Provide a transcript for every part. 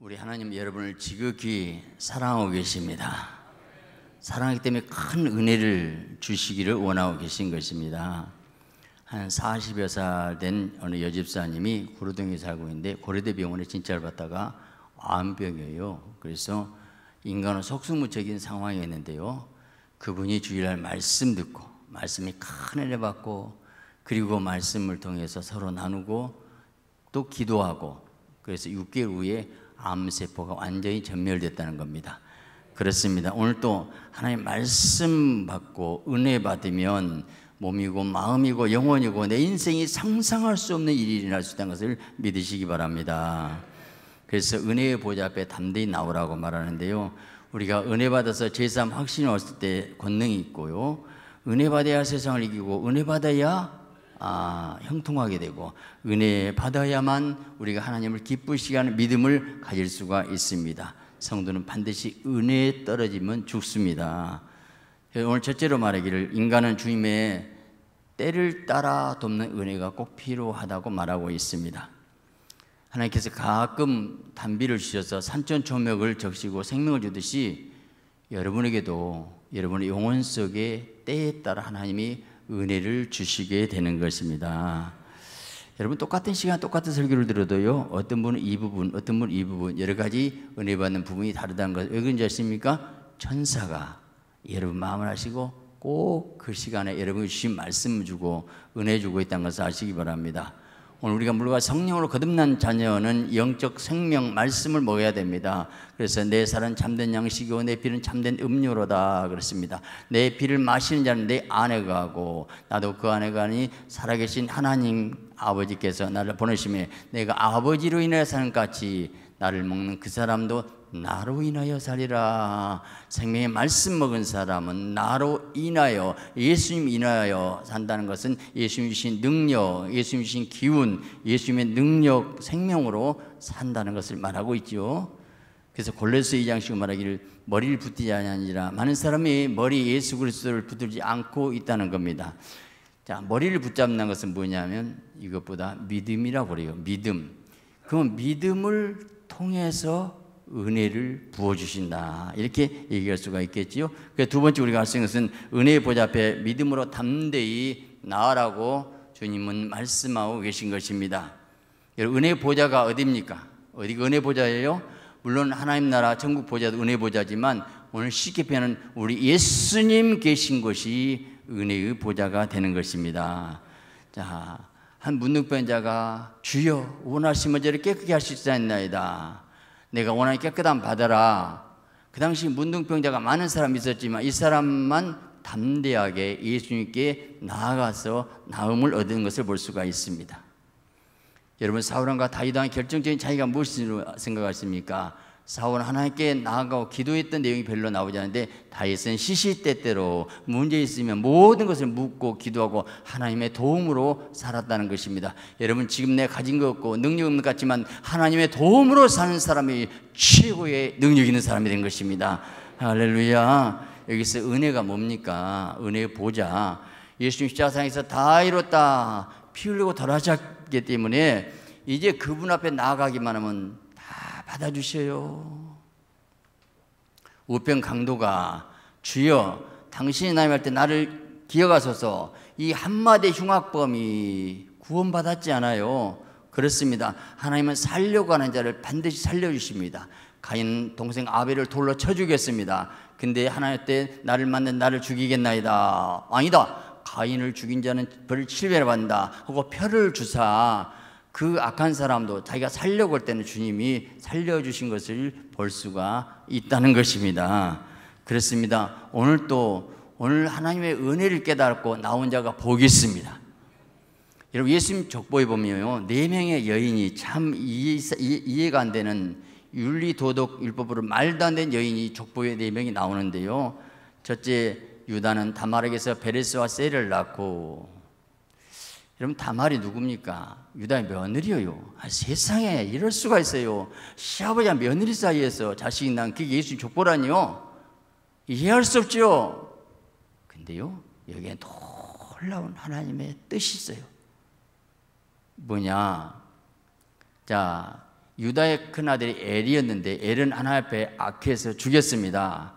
우리 하나님 여러분을 지극히 사랑하고 계십니다. 사랑하기 때문에 큰 은혜를 주시기를 원하고 계신 것입니다. 한 40여 살 된 어느 여집사님이 구로동에 살고 있는데 고려대 병원에 진찰 받다가 암병이에요. 그래서 인간은 속수무책인 상황이었는데요. 그분이 주일날 말씀 듣고 말씀이 큰 은혜 받고 그리고 말씀을 통해서 서로 나누고 또 기도하고 그래서 6개월 후에 암세포가 완전히 전멸됐다는 겁니다. 그렇습니다. 오늘 또 하나님 말씀 받고 은혜 받으면 몸이고 마음이고 영혼이고 내 인생이 상상할 수 없는 일이 일어날 수 있다는 것을 믿으시기 바랍니다. 그래서 은혜의 보좌 앞에 담대히 나오라고 말하는데요. 우리가 은혜 받아서 제삼 확신이 왔을 때 권능이 있고요. 은혜 받아야 세상을 이기고 은혜 받아야 아, 형통하게 되고 은혜 받아야만 우리가 하나님을 기쁘시게 하는 믿음을 가질 수가 있습니다. 성도는 반드시 은혜에 떨어지면 죽습니다. 오늘 첫째로 말하기를 인간은 주님의 때를 따라 돕는 은혜가 꼭 필요하다고 말하고 있습니다. 하나님께서 가끔 단비를 주셔서 산천 초목을 적시고 생명을 주듯이 여러분에게도 여러분의 영혼 속에 때에 따라 하나님이 은혜를 주시게 되는 것입니다. 여러분 똑같은 시간 똑같은 설교를 들어도요 어떤 분은 이 부분 어떤 분은 이 부분 여러 가지 은혜 받는 부분이 다르다는 것왜 그런지 아십니까? 천사가 여러분 마음을 아시고 꼭 그 시간에 여러분이 주신 말씀 주고 은혜 주고 있다는 것을 아시기 바랍니다. 오늘 우리가 물과 성령으로 거듭난 자녀는 영적 생명 말씀을 먹어야 됩니다. 그래서 내 살은 참된 양식이고 내 피는 참된 음료로다 그랬습니다. 내 피를 마시는 자는 내 아내가 하고 나도 그 아내가 아니 살아계신 하나님 아버지께서 나를 보내심에 내가 아버지로 인해 사는 같이 나를 먹는 그 사람도 나로 인하여 살리라. 생명의 말씀 먹은 사람은 나로 인하여 예수님 인하여 산다는 것은 예수님 주신 능력, 예수님 주신 기운, 예수님의 능력, 생명으로 산다는 것을 말하고 있죠. 그래서 골로새 2장 1 말하기를 머리를 붙들지 아니하니라 많은 사람이 머리 예수 그리스도를 붙들지 않고 있다는 겁니다. 자, 머리를 붙잡는 것은 뭐냐면 이것보다 믿음이라고 그래요. 믿음. 그럼 믿음을 통해서 은혜를 부어주신다. 이렇게 얘기할 수가 있겠지요. 그 두 번째 우리가 할수 있는 것은 은혜의 보좌 앞에 믿음으로 담대히 나아라고 주님은 말씀하고 계신 것입니다. 은혜의 보좌가 어디입니까? 어디가 그 은혜 보좌예요? 물론 하나님 나라 천국 보좌도 은혜 보좌지만 오늘 쉽게 표현은 우리 예수님 계신 것이 은혜의 보좌가 되는 것입니다. 자, 한 문득변자가 주여 원하시면 저를 깨끗게 하실 수 있나이다. 내가 원하니 깨끗함 받아라. 그 당시 문둥병자가 많은 사람이 있었지만 이 사람만 담대하게 예수님께 나아가서 나음을 얻은 것을 볼 수가 있습니다. 여러분 사울왕과 다윗왕의 결정적인 차이가 무엇인지 생각하십니까? 사울은 하나님께 나아가고 기도했던 내용이 별로 나오지 않는데 다윗은 시시때때로 문제 있으면 모든 것을 묻고 기도하고 하나님의 도움으로 살았다는 것입니다. 여러분 지금 내 가진 것 없고 능력 없는 것 같지만 하나님의 도움으로 사는 사람이 최고의 능력 있는 사람이 된 것입니다. 할렐루야. 여기서 은혜가 뭡니까? 은혜 보자. 예수님 십자상에서 다 이뤘다. 피 흘리고 덜하셨기 때문에 이제 그분 앞에 나아가기만 하면 받아주세요 우병 강도가 주여 당신이 남임할 때 나를 기억하소서 이 한마디 흉악범이 구원받았지 않아요. 그렇습니다. 하나님은 살려고 하는 자를 반드시 살려주십니다. 가인 동생 아벨을 돌로 쳐 죽였습니다. 근데 하나님 때 나를 만든 나를 죽이겠나이다. 아니다. 가인을 죽인 자는 벌 7배를 받는다. 하고 표를 주사 그 악한 사람도 자기가 살려고 할 때는 주님이 살려주신 것을 볼 수가 있다는 것입니다. 그렇습니다. 오늘 또 오늘 하나님의 은혜를 깨닫고 나온 자가 복이 있습니다. 여러분 예수님 족보에 보면요 네 명의 여인이 참 이해, 가안 되는 윤리 도덕 율법으로 말도 안되 여인이 족보에 네 명이 나오는데요. 첫째 유다는 다말에게서 베레스와 세를 낳고 여러분 다말이 누굽니까? 유다의 며느리요 아, 세상에 이럴 수가 있어요. 시아버지와 며느리 사이에서 자식이 난 그게 예수님 족보라니요. 이해할 수 없죠. 근데요 여기에 놀라운 하나님의 뜻이 있어요. 뭐냐? 자 유다의 큰 아들이 엘이었는데 엘은 하나님 앞에 악해서 죽였습니다.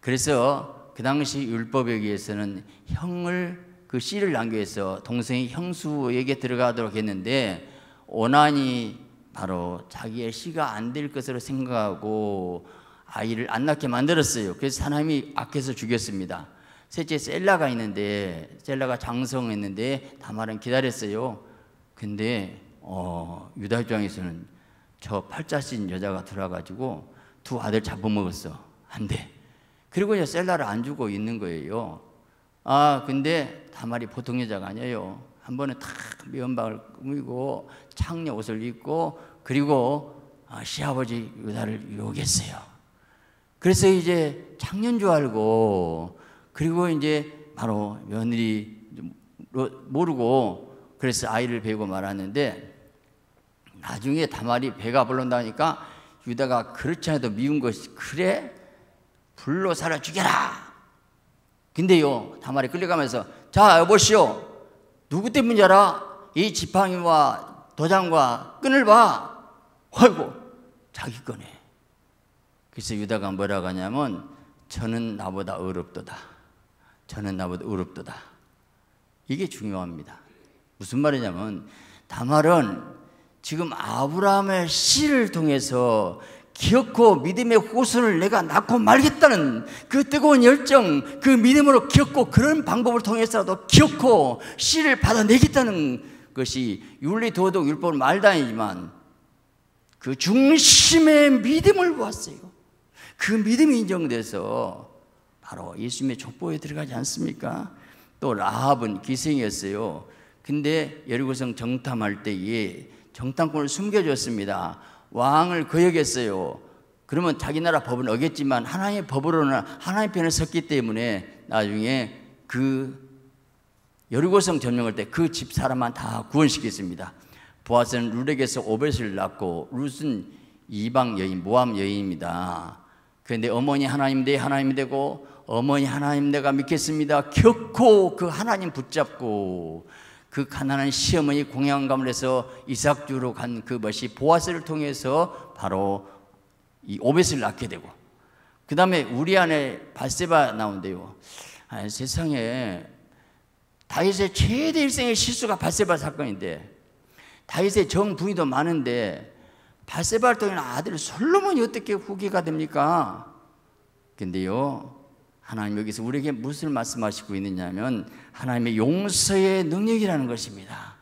그래서 그 당시 율법에 의해서는 형을 그 씨를 남겨서 동생이 형수에게 들어가도록 했는데 오난이 바로 자기의 씨가 안 될 것으로 생각하고 아이를 안 낳게 만들었어요. 그래서 사람이 악해서 죽였습니다. 셋째 셀라가 있는데 셀라가 장성했는데 다말은 기다렸어요. 근데 어, 유다 입장에서는 저팔자씬 여자가 들어와가지고 두 아들 잡아먹었어. 안 돼. 그리고 이제 셀라를 안 주고 있는 거예요. 아, 근데 다말이 보통 여자가 아니에요. 한 번에 탁 면박을 꾸미고 창녀 옷을 입고 그리고 아, 시아버지 유다를 유혹어요 그래서 이제 창녀인 줄 알고 그리고 이제 바로 며느리 모르고 그래서 아이를 배우고 말았는데 나중에 다말이 배가 불른다니까 유다가 그렇지 않아도 미운 것이 그래 불로 살아 죽여라 근데요, 다말이 끌려가면서 자, 여보시오. 누구 때문인지 알아? 이 지팡이와 도장과 끈을 봐. 아이고, 자기 꺼네. 그래서 유다가 뭐라고 하냐면 저는 나보다 어렵도다. 저는 나보다 어렵도다. 이게 중요합니다. 무슨 말이냐면 다말은 지금 아브라함의 씨를 통해서 기어코 믿음의 호손를 내가 낳고 말겠다는 그 뜨거운 열정, 그 믿음으로 기어코 그런 방법을 통해서라도 기어코 씨를 받아내겠다는 것이 윤리도덕 율법을 말다니지만 그 중심의 믿음을 보았어요. 그 믿음이 인정돼서 바로 예수님의 족보에 들어가지 않습니까? 또 라합은 기생이었어요. 근데 여리고성 정탐할 때에 정탐권을 숨겨줬습니다. 왕을 거역했어요. 그러면 자기 나라 법은 어겼지만 하나님의 법으로는 하나님 편에 섰기 때문에 나중에 그 여리고성 점령할 때 그 집 사람만 다 구원시켰습니다. 보아스는 룰에게서 오벳을 낳고 룻은 이방 여인 모함 여인입니다. 그런데 어머니 하나님 내하나님 되고 어머니 하나님 내가 믿겠습니다. 결코 그 하나님 붙잡고 그 가난한 시어머니 공양감을 해서 이삭주로 간 그것이 보아스를 통해서 바로 이 오벳을 낳게 되고 그 다음에 우리 안에 발세바 나온대요 아 세상에 다윗의 최대 일생의 실수가 발세바 사건인데 다윗의 정부인도 많은데 발세바를 통해 아들 솔로몬이 어떻게 후기가 됩니까? 근데요 하나님 여기서 우리에게 무엇을 말씀하시고 있느냐면 하나님의 용서의 능력이라는 것입니다.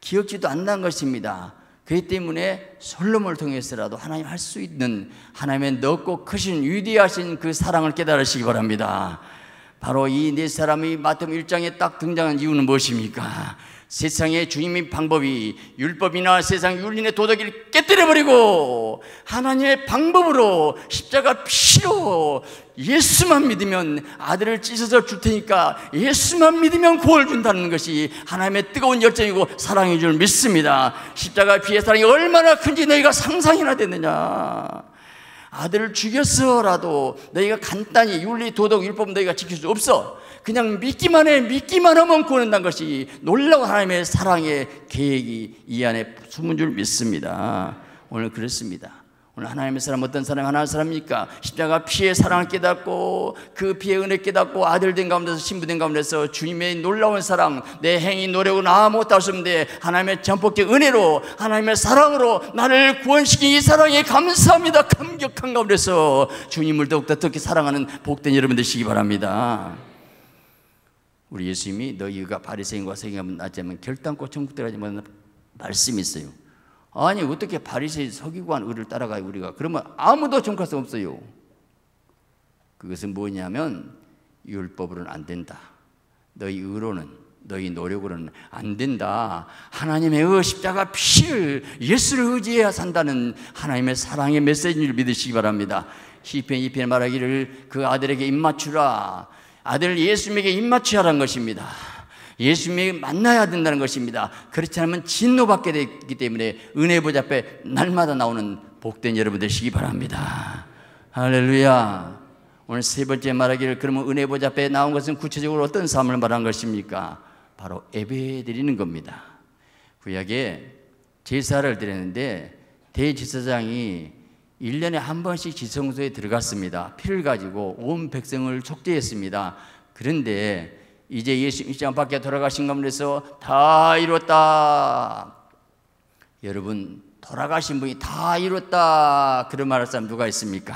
기억지도 않는 것입니다. 그 때문에 솔로몬을 통해서라도 하나님 할 수 있는 하나님의 넓고 크신 위대하신 그 사랑을 깨달으시기 바랍니다. 바로 이 네 사람이 마태음 1장에 딱 등장한 이유는 무엇입니까? 세상의 주님인 방법이 율법이나 세상 윤리의 도덕을 깨뜨려버리고 하나님의 방법으로 십자가 피로 예수만 믿으면 아들을 찢어서 줄 테니까 예수만 믿으면 구원을 준다는 것이 하나님의 뜨거운 열정이고 사랑인 줄 믿습니다 십자가 피의 사랑이 얼마나 큰지 너희가 상상이나 되느냐 아들을 죽였어라도 너희가 간단히 윤리, 도덕, 율법 너희가 지킬 수 없어 그냥 믿기만 해, 믿기만 하면 구원한다는 것이 놀라운 하나님의 사랑의 계획이 이 안에 숨은 줄 믿습니다. 오늘 그렇습니다. 오늘 하나님의 사람 어떤 사람 하나님 사람입니까? 십자가 피의 사랑을 깨닫고 그 피의 은혜 깨닫고 아들된 가운데서 신부된 가운데서 주님의 놀라운 사랑 내 행위 노력은 아무것도 할수 없는데 하나님의 전폭적 은혜로 하나님의 사랑으로 나를 구원시킨 이 사랑에 감사합니다 감격한 가운데서 주님을 더욱더 특히 사랑하는 복된 여러분 되시기 바랍니다 우리 예수님이 너희가 바리새인과 서기관 낫자면 결단코 천국 들어가지 못하는 말씀이 있어요. 아니 어떻게 바리새인 서기관 의를 따라가요 우리가? 그러면 아무도 정할 수 없어요. 그것은 뭐냐면 율법으로는 안 된다. 너희 의로는 너희 노력으로는 안 된다. 하나님의 십자가 피를 예수를 의지해야 산다는 하나님의 사랑의 메시지를 믿으시기 바랍니다. 시편 2편 말하기를 그 아들에게 입맞추라. 아들 예수님에게 입맞추라는 것입니다. 예수님에게 만나야 된다는 것입니다. 그렇지 않으면 진노받게 되기 때문에 은혜 보좌 앞에 날마다 나오는 복된 여러분 되시기 바랍니다. 할렐루야. 오늘 세 번째 말하기를 그러면 은혜 보좌 앞에 나온 것은 구체적으로 어떤 삶을 말한 것입니까? 바로 예배 드리는 겁니다. 구약에 제사를 드렸는데 대제사장이 1년에 한 번씩 지성소에 들어갔습니다. 피를 가지고 온 백성을 촉대했습니다. 그런데 이제 예수님 밖에 돌아가신 가운데서 다 이뤘다. 여러분 돌아가신 분이 다 이뤘다. 그런 말할 사람 누가 있습니까?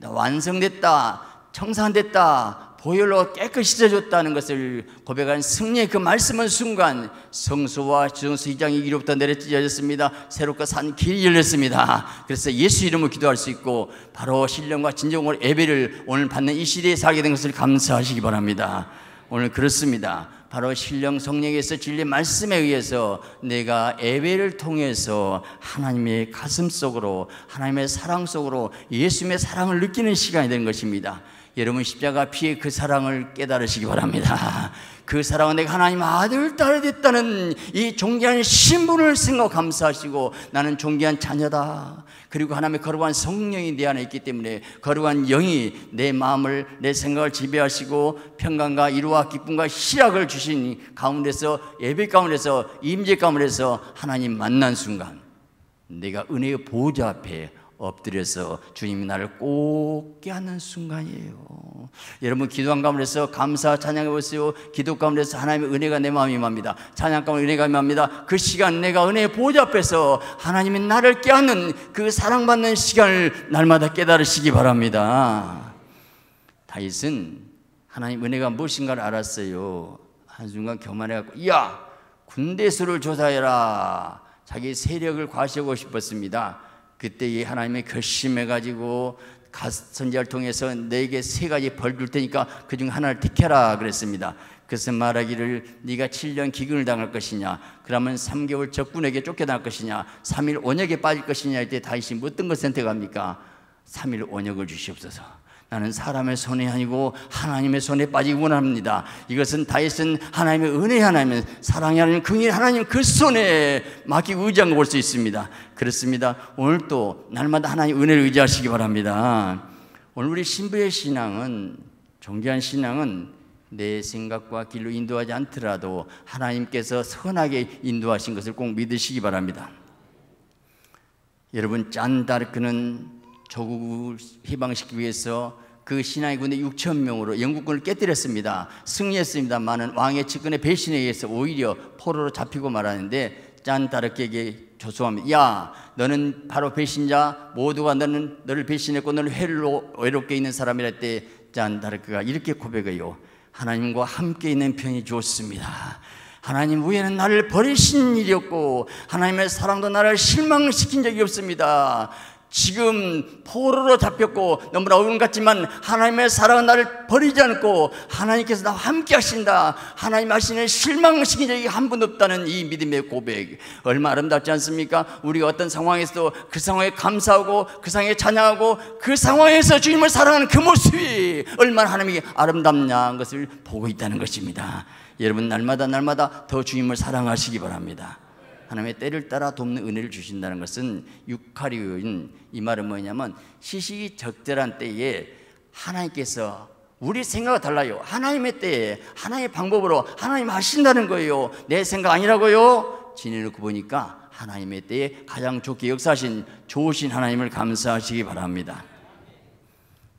완성됐다. 청산됐다. 보혈로 깨끗이 씻어줬다는 것을 고백한 승리의 그 말씀은 순간 성수와 지성수 이장이 이로부터 내려 지어졌습니다 새롭게 산 길이 열렸습니다. 그래서 예수 이름으로 기도할 수 있고 바로 신령과 진정으로 예배를 오늘 받는 이 시대에 살게 된 것을 감사하시기 바랍니다. 오늘 그렇습니다. 바로 신령 성령에서 진리 말씀에 의해서 내가 예배를 통해서 하나님의 가슴 속으로 하나님의 사랑 속으로 예수님의 사랑을 느끼는 시간이 되 것입니다. 여러분 십자가 피의 그 사랑을 깨달으시기 바랍니다. 그 사랑은 내가 하나님 아들, 딸 됐다는 이 존귀한 신분을 생각 감사하시고 나는 존귀한 자녀다. 그리고 하나님의 거룩한 성령이 내 안에 있기 때문에 거룩한 영이 내 마음을, 내 생각을 지배하시고 평강과 이루와 기쁨과 희락을 주신 가운데서 예배 가운데서 임재 가운데서 하나님 만난 순간 내가 은혜의 보좌 앞에 엎드려서 주님이 나를 꼭 깨하는 순간이에요. 여러분 기도한 가운데서 감사 찬양해 보세요. 기도 가운데서 하나님의 은혜가 내 마음에 임니다 찬양 가운데 은혜가 임니다그 시간 내가 은혜의 보좌 앞에서 하나님이 나를 깨하는 그 사랑받는 시간을 날마다 깨달으시기 바랍니다. 다윗은 하나님 은혜가 무엇인가를 알았어요. 한순간 교만해갖고 야 군대수를 조사해라. 자기 세력을 과시하고 싶었습니다. 그때 이 하나님의 결심해 가지고 선지자를 통해서 내게 세 가지 벌 줄 테니까 그 중 하나를 택해라 그랬습니다. 그래서 말하기를 네가 7년 기근을 당할 것이냐 그러면 3개월 적군에게 쫓겨날 것이냐 3일 원역에 빠질 것이냐 할 때 다윗이 어떤 걸 선택합니까? 3일 원역을 주시옵소서. 나는 사람의 손이 아니고 하나님의 손에 빠지기 원합니다. 이것은 다윗은 하나님의 은혜 하나님, 사랑의 하나님, 긍휼 하나님 그 손에 맡기고 의지한 걸볼수 있습니다. 그렇습니다. 오늘도 날마다 하나님 은혜를 의지하시기 바랍니다. 오늘 우리 신부의 신앙은 존귀한 신앙은 내 생각과 길로 인도하지 않더라도 하나님께서 선하게 인도하신 것을 꼭 믿으시기 바랍니다. 여러분 짠다르크는 조국을 해방시키기 위해서 그 신하의 군대 6천 명으로 영국군을 깨뜨렸습니다. 승리했습니다만은 왕의 측근의 배신에 의해서 오히려 포로로 잡히고 말하는데 짠다르게 조소합니다. 야, 너는 바로 배신자. 모두가 너는 너를 배신했고 너는 회로 외롭게 있는 사람이랄 때 짠다르크가 이렇게 고백해요. 하나님과 함께 있는 편이 좋습니다. 하나님 후에는 나를 버리신 일이었고 하나님의 사랑도 나를 실망시킨 적이 없습니다. 지금 포로로 잡혔고 너무나 어려운 것 같지만 하나님의 사랑은 나를 버리지 않고 하나님께서 나와 함께 하신다 하나님 하시는 실망시킨 적이 한 번도 없다는 이 믿음의 고백 얼마 아름답지 않습니까? 우리가 어떤 상황에서도 그 상황에 감사하고 그 상황에 찬양하고 그 상황에서 주님을 사랑하는 그 모습이 얼마나 하나님이 아름답냐는 것을 보고 있다는 것입니다 여러분 날마다 날마다 더 주님을 사랑하시기 바랍니다 하나님의 때를 따라 돕는 은혜를 주신다는 것은 육하리인이 말은 뭐냐면 시시적절한 때에 하나님께서 우리 생각과 달라요. 하나님의 때에 하나님의 방법으로 하나님 하신다는 거예요. 내 생각 아니라고요. 지내놓고 보니까 하나님의 때에 가장 좋게 역사하신 좋으신 하나님을 감사하시기 바랍니다.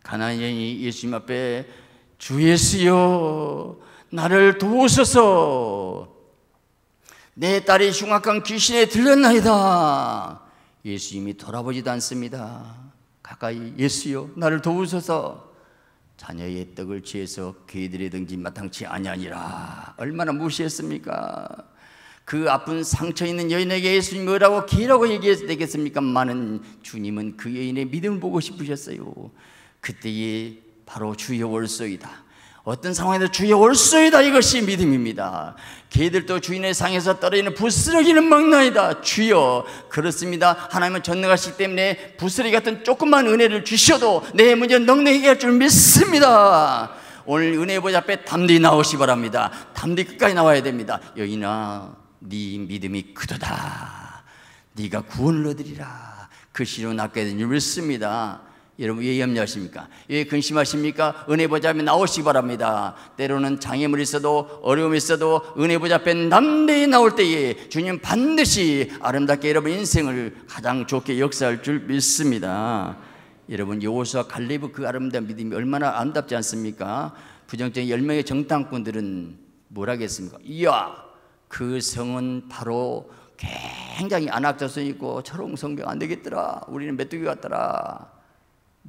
가나안이 예수님 앞에 주 예수여 나를 도우소서 내 딸이 흉악한 귀신에 들렸나이다. 예수님이 돌아보지도 않습니다. 가까이 예수여 나를 도우소서 자녀의 떡을 취해서 개들의 등지 마땅치 아니하니라 얼마나 무시했습니까? 그 아픈 상처 있는 여인에게 예수님 뭐라고 기라고 얘기해서 되겠습니까? 많은 주님은 그 여인의 믿음을 보고 싶으셨어요 그때에 바로 주여 올소이다 어떤 상황에도 주의 올수이다 이것이 믿음입니다 개들도 주인의 상에서 떨어지는 부스러기는 먹나이다 주여 그렇습니다 하나님은 전능하시기 때문에 부스러기 같은 조금만 은혜를 주셔도 내 문제 넉넉히 할줄 믿습니다 오늘 은혜의 보좌 앞에 담대히 나오시 바랍니다 담대히 끝까지 나와야 됩니다 여인아 네 믿음이 크도다 네가 구원을 얻으리라 그 시로 낫게 된줄 믿습니다 여러분 왜 염려하십니까? 왜 근심하십니까? 은혜 보좌에 나오시기 바랍니다. 때로는 장애물이 있어도 어려움이 있어도 은혜 보좌 앞에 남대히 나올 때에 주님 반드시 아름답게 여러분 인생을 가장 좋게 역사할 줄 믿습니다. 여러분 여호수아 갈렙의 그 아름다운 믿음이 얼마나 아름답지 않습니까? 부정적인 1명의 정탐꾼들은 뭐라겠습니까? 이야 그 성은 바로 굉장히 안악자손 있고 철옹성벽 안 되겠더라 우리는 메뚜기 같더라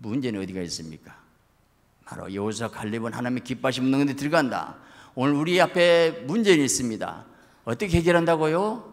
문제는 어디가 있습니까? 바로 여호사 갈렙은 하나님의 기뻐하심 없는 데 들어간다. 오늘 우리 앞에 문제는 있습니다. 어떻게 해결한다고요?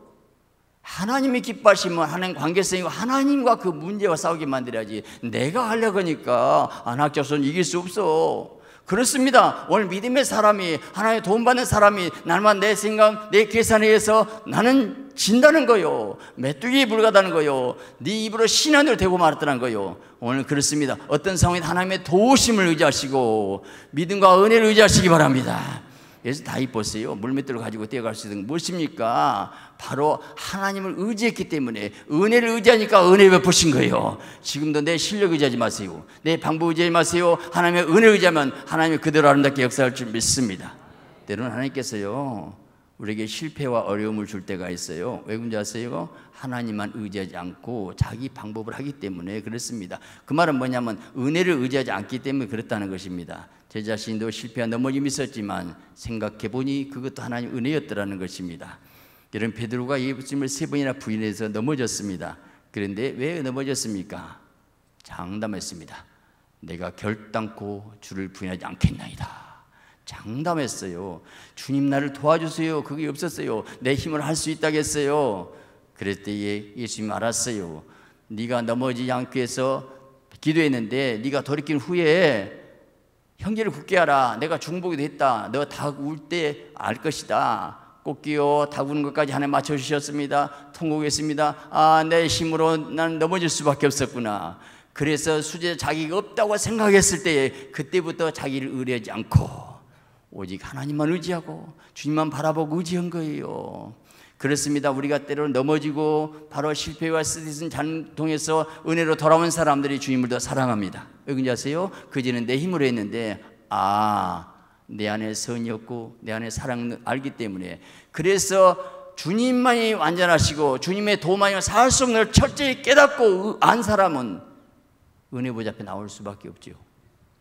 하나님의 기뻐하심은 하나님 관계성이고 하나님과 그 문제와 싸우게 만들어야지 내가 하려고 하니까 안학자손 이길 수 없어. 그렇습니다. 오늘 믿음의 사람이 하나의 도움받는 사람이 날마내 생각, 내 계산에 의해서 나는 진다는 거요. 메뚜기에 불과다는 거요. 네 입으로 신한을 대고 말았다는 거요. 오늘 그렇습니다. 어떤 상황에 하나님의 도우심을 의지하시고 믿음과 은혜를 의지하시기 바랍니다. 그래서 다윗보세요. 물맷돌 가지고 뛰어갈 수 있는 무엇입니까? 바로 하나님을 의지했기 때문에 은혜를 의지하니까 은혜 베푸신 거예요. 지금도 내 실력 의지하지 마세요. 내 방법 의지하지 마세요. 하나님의 은혜 의지하면 하나님이 그대로 아름답게 역사할 줄 믿습니다. 때로는 하나님께서요. 우리에게 실패와 어려움을 줄 때가 있어요. 왜 그런지 아세요? 하나님만 의지하지 않고 자기 방법을 하기 때문에 그렇습니다. 그 말은 뭐냐면 은혜를 의지하지 않기 때문에 그렇다는 것입니다. 제 자신도 실패와 넘어짐 있었지만 생각해 보니 그것도 하나님 은혜였더라는 것입니다. 이런 베드로가 예수님을 세 번이나 부인해서 넘어졌습니다. 그런데 왜 넘어졌습니까? 장담했습니다. 내가 결단코 주를 부인하지 않겠나이다. 장담했어요. 주님 나를 도와주세요. 그게 없었어요. 내 힘을 할 수 있다겠어요. 그랬더니 예수님 알았어요. 네가 넘어지지 않기 위해서 기도했는데 네가 돌이킨 후에 형제를 굳게 하라. 내가 중복이 됐다. 너 다 울 때 알 것이다. 꽃기요 다 우는 것까지 하나 맞춰주셨습니다. 통곡했습니다. 아, 내 힘으로 난 넘어질 수밖에 없었구나. 그래서 수제 자기가 없다고 생각했을 때에 그때부터 자기를 의뢰하지 않고 오직 하나님만 의지하고 주님만 바라보고 의지한 거예요. 그렇습니다. 우리가 때로 넘어지고 바로 실패와 쓰디쓴 잔통에서 은혜로 돌아온 사람들이 주님을 더 사랑합니다. 여기 아세요? 그제는 내 힘으로 했는데 아, 내 안에 선이 없고 내 안에 사랑 알기 때문에 그래서 주님만이 완전하시고 주님의 도마여 사수 없는 철저히 깨닫고 안 사람은 은혜 보좌 앞에 나올 수밖에 없지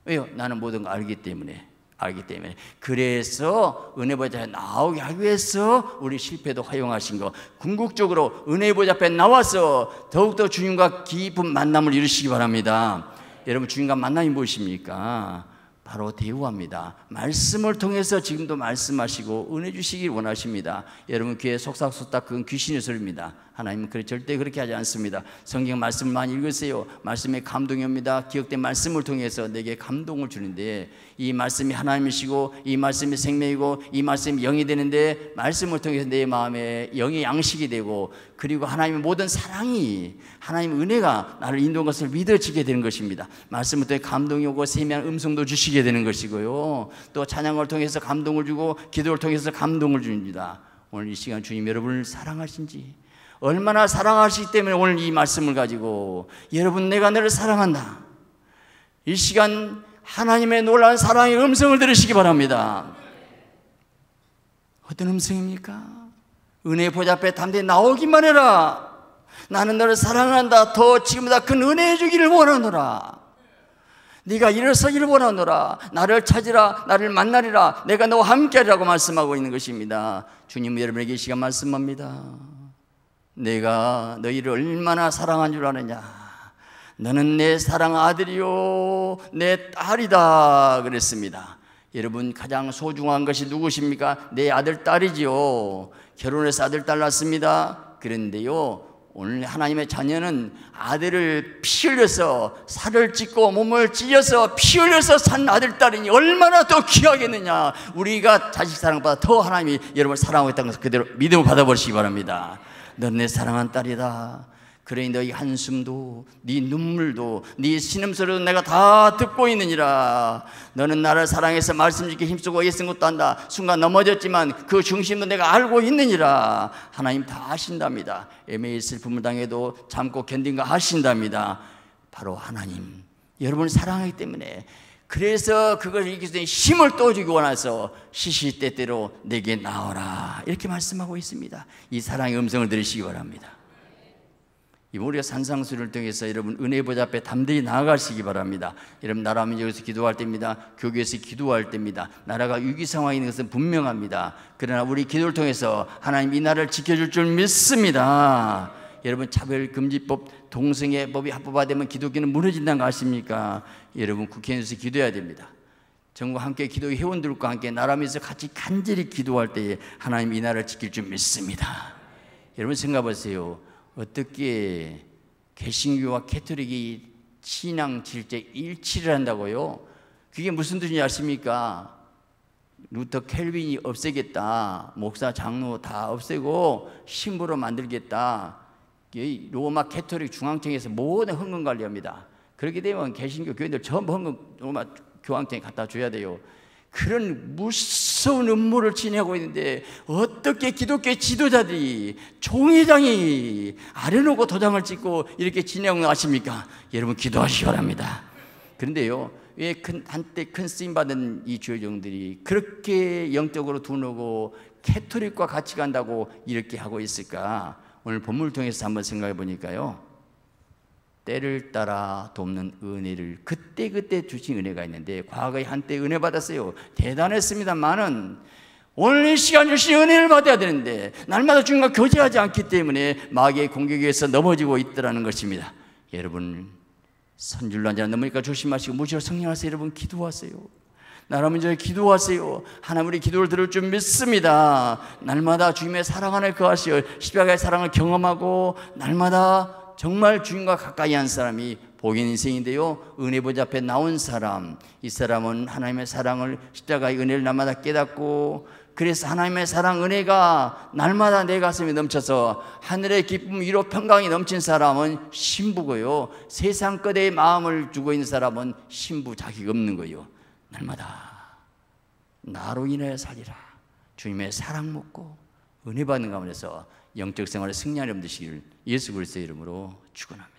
왜요? 나는 모든 걸 알기 때문에. 알기 때문에 그래서 은혜 보좌 에 나오게 하기 위해서 우리 실패도 허용하신 거 궁극적으로 은혜 보좌 앞에 나와서 더욱더 주님과 깊은 만남을 이루시기 바랍니다 여러분 주님과 만남이 무엇입니까? 바로 대우합니다 말씀을 통해서 지금도 말씀하시고 은혜 주시길 원하십니다 여러분 귀에 속삭속삭 그건 귀신의 소리입니다 하나님은 그래 절대 그렇게 하지 않습니다. 성경 말씀 많이 읽으세요. 말씀에 감동이 니다 기억된 말씀을 통해서 내게 감동을 주는데 이 말씀이 하나님이시고 이 말씀이 생명이고 이 말씀이 영이 되는데 말씀을 통해서 내 마음에 영의 양식이 되고 그리고 하나님의 모든 사랑이 하나님의 은혜가 나를 인도한 것을 믿어지게 되는 것입니다. 말씀을 통해 감동이 오고 세미한 음성도 주시게 되는 것이고요. 또 찬양을 통해서 감동을 주고 기도를 통해서 감동을 줍니다. 오늘 이 시간 주님 여러분을 사랑하신지 얼마나 사랑하시기 때문에 오늘 이 말씀을 가지고 여러분 내가 너를 사랑한다. 이 시간 하나님의 놀라운 사랑의 음성을 들으시기 바랍니다. 어떤 음성입니까? 은혜의 보좌 앞에 담대 나오기만 해라. 나는 너를 사랑한다. 더 지금보다 큰 은혜 주기를 원하노라. 네가 일어서기를 원하노라. 나를 찾으라. 나를 만나리라. 내가 너와 함께하리라고 말씀하고 있는 것입니다. 주님 여러분에게 이 시간 말씀합니다. 내가 너희를 얼마나 사랑한 줄 아느냐 너는 내 사랑 아들이요 내 딸이다 그랬습니다 여러분 가장 소중한 것이 누구십니까? 내 아들 딸이지요 결혼해서 아들 딸 낳습니다 그런데요 오늘 하나님의 자녀는 아들을 피 흘려서 살을 찢고 몸을 찢어서 피 흘려서 산 아들 딸이니 얼마나 더 귀하겠느냐 우리가 자식 사랑보다 더 하나님이 여러분을 사랑하고 있다는 것을 그대로 믿음을 받아보시기 바랍니다 너는 내 사랑한 딸이다. 그러니 너희 한숨도 네 눈물도 네 신음소리도 내가 다 듣고 있느니라 너는 나를 사랑해서 말씀 지키 힘쓰고 애쓴 것도 안다 순간 넘어졌지만 그 중심도 내가 알고 있느니라 하나님 다 아신답니다 애매히 슬픔을 당해도 참고 견딘가 하신답니다 바로 하나님 여러분을 사랑하기 때문에 그래서 그걸 이기기 전에 힘을 또 주기 원해서 시시때때로 내게 나오라 이렇게 말씀하고 있습니다 이 사랑의 음성을 들으시기 바랍니다 우리가 산상수를 통해서 여러분 은혜 보좌 앞에 담대히 나아가시기 바랍니다 여러분 나라 민족에서 기도할 때입니다 교교에서 기도할 때입니다 나라가 위기 상황에 있는 것은 분명합니다 그러나 우리 기도를 통해서 하나님 이 나라를 지켜줄 줄 믿습니다 여러분 차별금지법, 동성애법이 합법화되면 기독교는 무너진다는 거 아십니까? 여러분 국회에서 기도해야 됩니다. 정부 함께 기도 회원들과 함께 나라면서 같이 간절히 기도할 때에 하나님 이 나라를 지킬 줄 믿습니다. 여러분 생각하세요. 어떻게 개신교와 캐토릭이 신앙 질제 일치를 한다고요? 그게 무슨 뜻인지 아십니까? 루터 켈빈이 없애겠다. 목사 장로 다 없애고 신부로 만들겠다. 로마 캐톨릭 중앙청에서 모든 헌금 관리합니다. 그렇게 되면 개신교 교인들 전부 헌금 로마 교황청에 갖다 줘야 돼요. 그런 무서운 음모를 지내고 있는데 어떻게 기독교 지도자들이 총회장이 아려놓고 도장을 찍고 이렇게 지내고 아십니까? 여러분 기도하시기 바랍니다. 그런데요. 왜 큰, 한때 큰 쓰임 받은 이 주의종들이 그렇게 영적으로 둔하고 캐톨릭과 같이 간다고 이렇게 하고 있을까? 오늘 본문을 통해서 한번 생각해 보니까요. 때를 따라 돕는 은혜를 그때그때 주신 은혜가 있는데 과거에 한때 은혜 받았어요. 대단했습니다만은 오늘 이 시간 주신 은혜를 받아야 되는데 날마다 주님과 교제하지 않기 때문에 마귀의 공격에서 넘어지고 있더는 것입니다. 여러분 선줄난자 넘으니까 조심하시고 무시로 성령하세요. 여러분 기도하세요. 나라 문제 기도하세요. 하나님의 기도를 들을 줄 믿습니다. 날마다 주님의 사랑 안에 거하시어 십자가의 사랑을 경험하고 날마다 정말 주님과 가까이 한 사람이 복인 인생인데요. 은혜 보좌 앞에 나온 사람, 이 사람은 하나님의 사랑을 십자가의 은혜를 날마다 깨닫고 그래서 하나님의 사랑 은혜가 날마다 내 가슴에 넘쳐서 하늘의 기쁨 위로 평강이 넘친 사람은 신부고요. 세상 끝의 마음을 주고 있는 사람은 신부 자격 없는 거요. 날마다 나로 인해 살리라. 주님의 사랑 먹고 은혜 받는 가운데서 영적 생활을 승리하려 되시길 예수 그리스도의 이름으로 축원합니다.